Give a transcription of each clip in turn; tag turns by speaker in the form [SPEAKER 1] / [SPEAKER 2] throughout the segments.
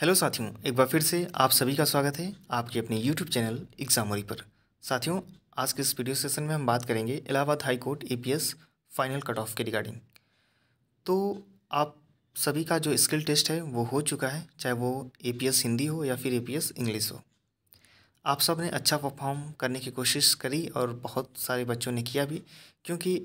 [SPEAKER 1] hello साथियों एक बार फिर से आप सभी का स्वागत है आपके अपने यूट्यूब चैनल एग्जामरी पर साथियों आज के इस वीडियो सेशन में हम बात करेंगे Allahabad high court APS final cut off के रिगार्डिंग तो आप सभी का जो स्किल टेस्ट है वो हो चुका है चाहे वो एपीएस हिंदी हो या फिर एपीएस इंग्लिश हो आप सब ने अच्छा परफॉर्म करने की कोशिश करी और बहुत सारे बच्चों ने किया भी क्योंकि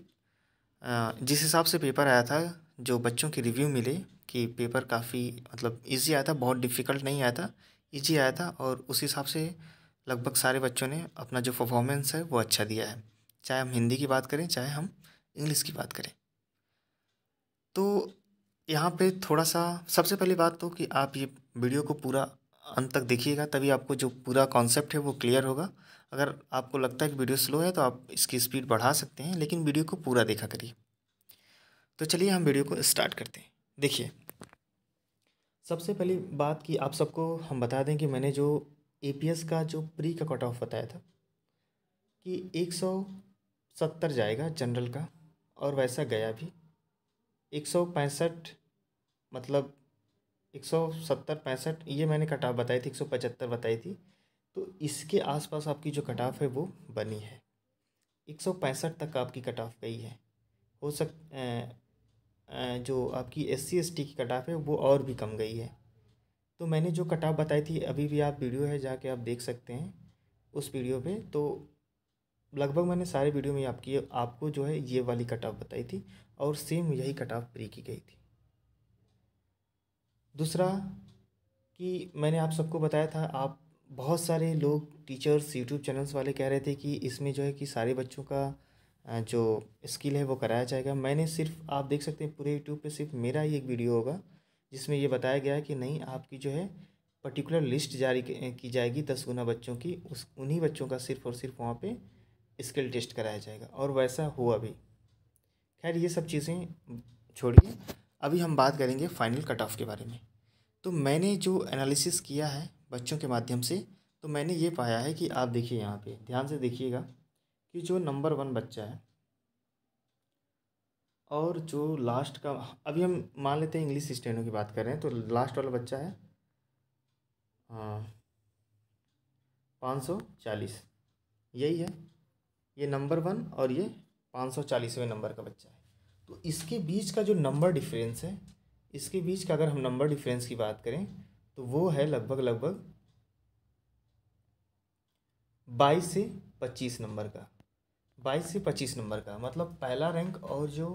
[SPEAKER 1] जिस हिसाब से पेपर आया था जो बच्चों के रिव्यू मिले कि पेपर काफ़ी मतलब ईजी आया था बहुत डिफ़िकल्ट नहीं आया था ईजी आया था और उस हिसाब से लगभग सारे बच्चों ने अपना जो परफॉर्मेंस है वो अच्छा दिया है चाहे हम हिंदी की बात करें चाहे हम इंग्लिश की बात करें तो यहाँ पे थोड़ा सा सबसे पहली बात तो कि आप ये वीडियो को पूरा अंत तक देखिएगा तभी आपको जो पूरा कॉन्सेप्ट है वो क्लियर होगा अगर आपको लगता है कि वीडियो स्लो है तो आप इसकी स्पीड बढ़ा सकते हैं लेकिन वीडियो को पूरा देखा करिए तो चलिए हम वीडियो को स्टार्ट करते हैं देखिए सबसे पहली बात कि आप सबको हम बता दें कि मैंने जो ए का जो प्री का कट ऑफ बताया था कि एक सौ सत्तर जाएगा जनरल का और वैसा गया भी एक सौ पैंसठ मतलब एक सौ सत्तर पैंसठ ये मैंने कट ऑफ बताई थी एक सौ पचहत्तर बताई थी तो इसके आसपास आपकी जो कट ऑफ है वो बनी है एक सौ पैंसठ तक आपकी कट ऑफ गई है हो सक जो आपकी एस सी एस टी की कटाफ है वो और भी कम गई है तो मैंने जो कटाफ बताई थी अभी भी आप वीडियो है जाके आप देख सकते हैं उस वीडियो पे तो लगभग मैंने सारे वीडियो में आपकी आपको जो है ये वाली कटाफ बताई थी और सेम यही कटाफ ऑफ प्री की गई थी दूसरा कि मैंने आप सबको बताया था आप बहुत सारे लोग टीचर्स यूट्यूब चैनल्स वाले कह रहे थे कि इसमें जो है कि सारे बच्चों का जो स्किल है वो कराया जाएगा मैंने सिर्फ आप देख सकते हैं पूरे यूट्यूब पे सिर्फ मेरा ही एक वीडियो होगा जिसमें ये बताया गया है कि नहीं आपकी जो है पर्टिकुलर लिस्ट जारी की जाएगी दस गुना बच्चों की उस उन्हीं बच्चों का सिर्फ और सिर्फ वहाँ पे स्किल टेस्ट कराया जाएगा और वैसा हुआ भी खैर ये सब चीज़ें छोड़िए अभी हम बात करेंगे फाइनल कट ऑफ के बारे में तो मैंने जो एनालिसिस किया है बच्चों के माध्यम से तो मैंने ये पाया है कि आप देखिए यहाँ पे ध्यान से देखिएगा कि जो नंबर वन बच्चा है और जो लास्ट का अभी हम मान लेते हैं इंग्लिश स्टैंडों की बात कर रहे हैं तो लास्ट वाला बच्चा है पाँच सौ चालीस यही है ये नंबर वन और ये पाँच सौ चालीसवें नंबर का बच्चा है तो इसके बीच का जो नंबर डिफरेंस है इसके बीच का अगर हम नंबर डिफरेंस की बात करें तो वो है लगभग लगभग बाईस से पच्चीस नंबर का बाईस से पच्चीस नंबर का मतलब पहला रैंक और जो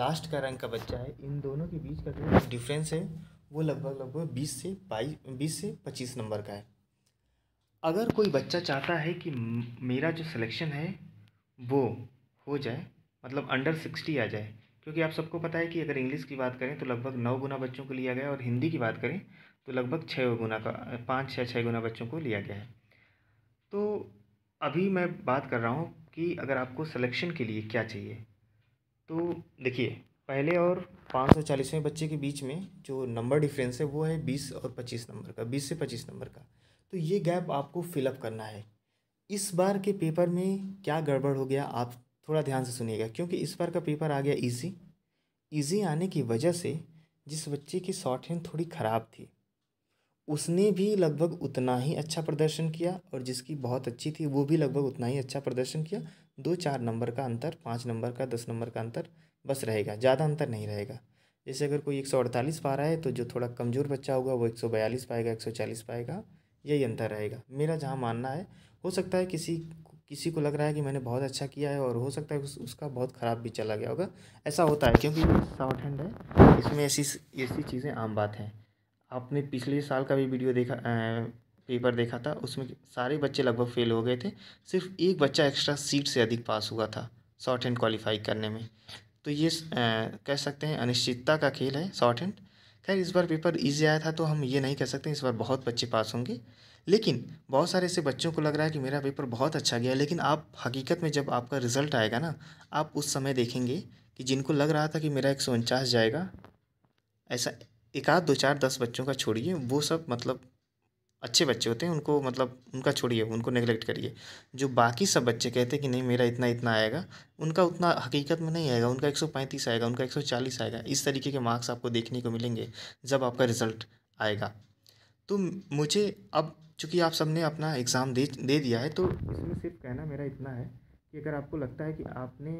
[SPEAKER 1] लास्ट का रैंक का बच्चा है इन दोनों के बीच का जो डिफरेंस है वो लगभग लगभग बीस से बाईस बीस से पच्चीस नंबर का है अगर कोई बच्चा चाहता है कि मेरा जो सिलेक्शन है वो हो जाए मतलब अंडर सिक्सटी आ जाए क्योंकि आप सबको पता है कि अगर इंग्लिश की बात करें तो लगभग नौ गुना बच्चों को लिया गया और हिंदी की बात करें तो लगभग छः गुना का पाँच छः छः गुना बच्चों को लिया गया है तो अभी मैं बात कर रहा हूँ कि अगर आपको सिलेक्शन के लिए क्या चाहिए तो देखिए पहले और पाँच सौ चालीसवें बच्चे के बीच में जो नंबर डिफरेंस है वो है बीस और पच्चीस नंबर का बीस से पच्चीस नंबर का तो ये गैप आपको फिलअप करना है इस बार के पेपर में क्या गड़बड़ हो गया आप थोड़ा ध्यान से सुनिएगा क्योंकि इस बार का पेपर आ गया इजी इजी आने की वजह से जिस बच्चे की शॉर्ट हैंड थोड़ी ख़राब थी उसने भी लगभग उतना ही अच्छा प्रदर्शन किया और जिसकी बहुत अच्छी थी वो भी लगभग उतना ही अच्छा प्रदर्शन किया दो चार नंबर का अंतर पाँच नंबर का दस नंबर का अंतर बस रहेगा ज़्यादा अंतर नहीं रहेगा जैसे अगर कोई एक सौ अड़तालीस पा रहा है तो जो थोड़ा कमज़ोर बच्चा होगा वो एक सौ बयालीस पाएगा एक सौ चालीस पाएगा यही अंतर रहेगा मेरा जहाँ मानना है हो सकता है किसी किसी को लग रहा है कि मैंने बहुत अच्छा किया है और हो सकता है उस, उसका बहुत ख़राब भी चला गया होगा ऐसा होता है क्योंकि शॉर्ट हैंड है इसमें ऐसी ऐसी चीज़ें आम बात हैं आपने पिछले साल का भी वीडियो देखा पेपर देखा था उसमें सारे बच्चे लगभग फेल हो गए थे सिर्फ एक बच्चा एक्स्ट्रा सीट से अधिक पास हुआ था शॉर्ट हैंड क्वालिफाई करने में तो ये कह सकते हैं अनिश्चितता का खेल है शॉर्ट हैंड खैर इस बार पेपर ईजी आया था तो हम ये नहीं कह सकते इस बार बहुत बच्चे पास होंगे लेकिन बहुत सारे ऐसे बच्चों को लग रहा है कि मेरा पेपर बहुत अच्छा गया लेकिन आप हकीकत में जब आपका रिज़ल्ट आएगा ना आप उस समय देखेंगे कि जिनको लग रहा था कि मेरा एक जाएगा ऐसा एक आध दो चार दस बच्चों का छोड़िए वो सब मतलब अच्छे बच्चे होते हैं उनको मतलब उनका छोड़िए उनको नेगलेक्ट करिए जो बाकी सब बच्चे कहते हैं कि नहीं मेरा इतना इतना आएगा उनका उतना हकीकत में नहीं आएगा उनका एक सौ पैंतीस आएगा उनका एक सौ चालीस आएगा इस तरीके के मार्क्स आपको देखने को मिलेंगे जब आपका रिज़ल्ट आएगा तो मुझे अब चूँकि आप सबने अपना एग्ज़ाम दे दे दिया है तो इसमें सिर्फ कहना मेरा इतना है कि अगर आपको लगता है कि आपने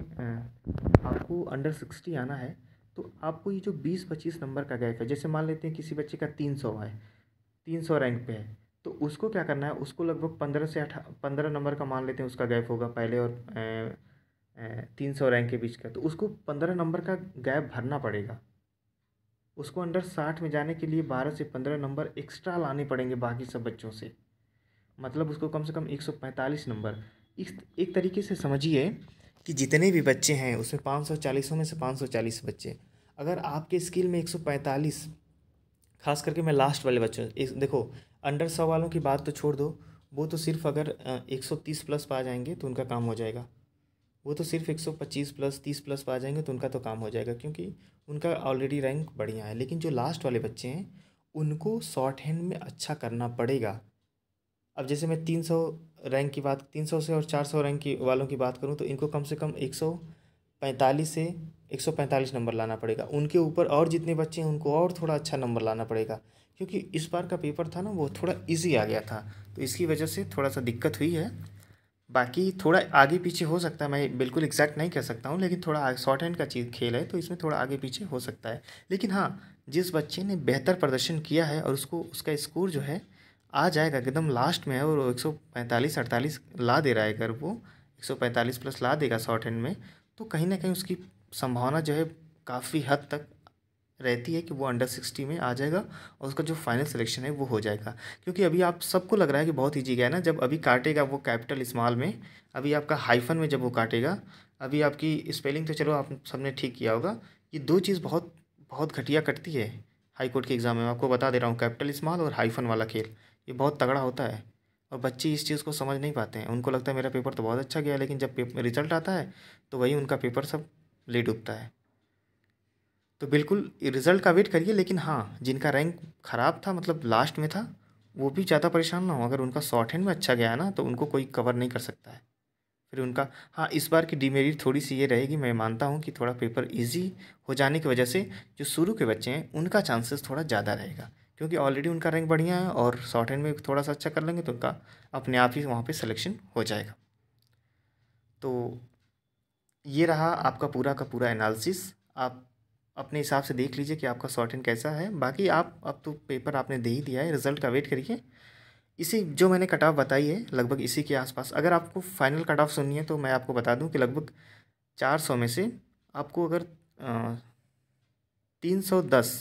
[SPEAKER 1] आपको अंडर सिक्सटी आना है तो आपको ये जो बीस पच्चीस नंबर का गैप है जैसे मान लेते हैं किसी बच्चे का तीन सौ है तीन सौ रैंक पे है तो उसको क्या करना है उसको लगभग पंद्रह से अठा पंद्रह नंबर का मान लेते हैं उसका गैप होगा पहले और तीन सौ रैंक के बीच का तो उसको पंद्रह नंबर का गैप भरना पड़ेगा उसको अंडर साठ में जाने के लिए बारह से पंद्रह नंबर एक्स्ट्रा लाने पड़ेंगे बाकी सब बच्चों से मतलब उसको कम से कम एक सौ पैंतालीस नंबर इस एक तरीके से समझिए कि जितने भी बच्चे हैं उसमें पाँच सौ चालीसों में से पाँच सौ चालीस बच्चे अगर आपके स्किल में एक सौ पैंतालीस खास करके मैं लास्ट वाले बच्चों एक देखो अंडर सौ वालों की बात तो छोड़ दो वो तो सिर्फ अगर एक सौ तीस प्लस पा जाएंगे तो उनका काम हो जाएगा वो तो सिर्फ एक सौ पच्चीस प्लस तीस प्लस पा जाएंगे तो उनका तो काम हो जाएगा क्योंकि उनका ऑलरेडी रैंक बढ़िया है लेकिन जो लास्ट वाले बच्चे हैं उनको शॉर्ट हैंड में अच्छा करना पड़ेगा अब जैसे मैं तीन सौ रैंक की बात तीन सौ से और चार सौ रैंक की वालों की बात करूँ तो इनको कम से कम एक सौ पैंतालीस से एक सौ पैंतालीस नंबर लाना पड़ेगा उनके ऊपर और जितने बच्चे हैं उनको और थोड़ा अच्छा नंबर लाना पड़ेगा क्योंकि इस बार का पेपर था ना वो थोड़ा इजी आ गया था तो इसकी वजह से थोड़ा सा दिक्कत हुई है बाकी थोड़ा आगे पीछे हो सकता है मैं बिल्कुल एग्जैक्ट नहीं कह सकता हूँ लेकिन थोड़ा शॉर्ट हैंड का चीज़ खेल है तो इसमें थोड़ा आगे पीछे हो सकता है लेकिन हाँ जिस बच्चे ने बेहतर प्रदर्शन किया है और उसको उसका स्कोर जो है आ जाएगा एकदम लास्ट में है और एक सौ पैंतालीस अड़तालीस ला दे रहा है अगर वो एक सौ पैंतालीस प्लस ला देगा शॉर्ट हैंड में तो कहीं ना कहीं उसकी संभावना जो है काफ़ी हद तक रहती है कि वो अंडर सिक्सटी में आ जाएगा और उसका जो फाइनल सिलेक्शन है वो हो जाएगा क्योंकि अभी आप सबको लग रहा है कि बहुत ईजी गया ना जब अभी काटेगा वो कैपिटल इस्माल में अभी आपका हाइफन में जब वो काटेगा अभी आपकी स्पेलिंग तो चलो आप सबने ठीक किया होगा ये दो चीज़ बहुत बहुत घटिया कटती है हाई कोर्ट के एग्ज़ाम में आपको बता दे रहा हूँ कैपिटल इस्माल और हाइफन वाला खेल ये बहुत तगड़ा होता है और बच्चे इस चीज़ को समझ नहीं पाते हैं उनको लगता है मेरा पेपर तो बहुत अच्छा गया लेकिन जब रिजल्ट आता है तो वही उनका पेपर सब ले डूबता है तो बिल्कुल रिज़ल्ट का वेट करिए लेकिन हाँ जिनका रैंक ख़राब था मतलब लास्ट में था वो भी ज़्यादा परेशान ना हो अगर उनका शॉर्ट हैंड में अच्छा गया ना तो उनको कोई कवर नहीं कर सकता है फिर उनका हाँ इस बार की डिमेरिट थोड़ी सी ये रहेगी मैं मानता हूँ कि थोड़ा पेपर इजी हो जाने की वजह से जो शुरू के बच्चे हैं उनका चांसेस थोड़ा ज़्यादा रहेगा क्योंकि ऑलरेडी उनका रैंक बढ़िया है और शॉर्ट हैंड में थोड़ा सा अच्छा कर लेंगे तो उनका अपने आप ही वहाँ पे सिलेक्शन हो जाएगा तो ये रहा आपका पूरा का पूरा एनालिसिस आप अपने हिसाब से देख लीजिए कि आपका शॉर्ट हैंड कैसा है बाकी आप अब तो पेपर आपने दे ही दिया है रिजल्ट का वेट करिए इसी जो मैंने कट ऑफ बताई है लगभग इसी के आसपास अगर आपको फाइनल कट ऑफ सुननी है तो मैं आपको बता दूं कि लगभग चार सौ में से आपको अगर तीन सौ दस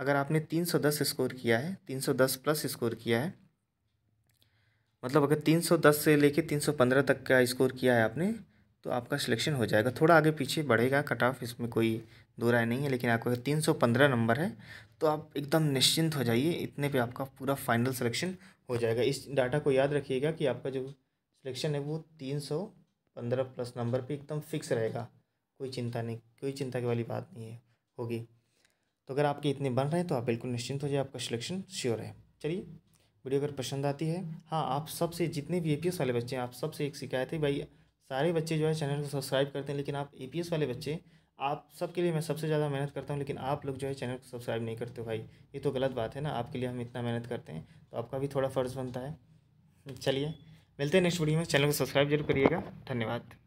[SPEAKER 1] अगर आपने 310 स्कोर किया है 310 प्लस स्कोर किया है मतलब अगर 310 से लेके 315 तक का स्कोर किया है आपने तो आपका सिलेक्शन हो जाएगा थोड़ा आगे पीछे बढ़ेगा कट ऑफ इसमें कोई दो राय नहीं है लेकिन आपका अगर तीन सौ पंद्रह नंबर है तो आप एकदम निश्चिंत हो जाइए इतने पे आपका पूरा फाइनल सिलेक्शन हो जाएगा इस डाटा को याद रखिएगा कि आपका जो सिलेक्शन है वो तीन सौ पंद्रह प्लस नंबर पर एकदम फिक्स रहेगा कोई चिंता नहीं कोई चिंता की वाली बात नहीं है होगी तो अगर आपके इतने बन रहे हैं तो आप बिल्कुल निश्चिंत हो जाए आपका सिलेक्शन श्योर है चलिए वीडियो अगर पसंद आती है हाँ आप सबसे जितने भी ए वाले बच्चे हैं आप सबसे एक शिकायत है भाई सारे बच्चे जो है चैनल को सब्सक्राइब करते हैं लेकिन आप ए वाले बच्चे आप सबके लिए मैं सबसे ज़्यादा मेहनत करता हूँ लेकिन आप लोग जो है चैनल को सब्सक्राइब नहीं करते हो भाई ये तो गलत बात है ना आपके लिए हम इतना मेहनत करते हैं तो आपका भी थोड़ा फ़र्ज़ बनता है चलिए मिलते हैं नेक्स्ट वीडियो में चैनल को सब्सक्राइब जरूर करिएगा धन्यवाद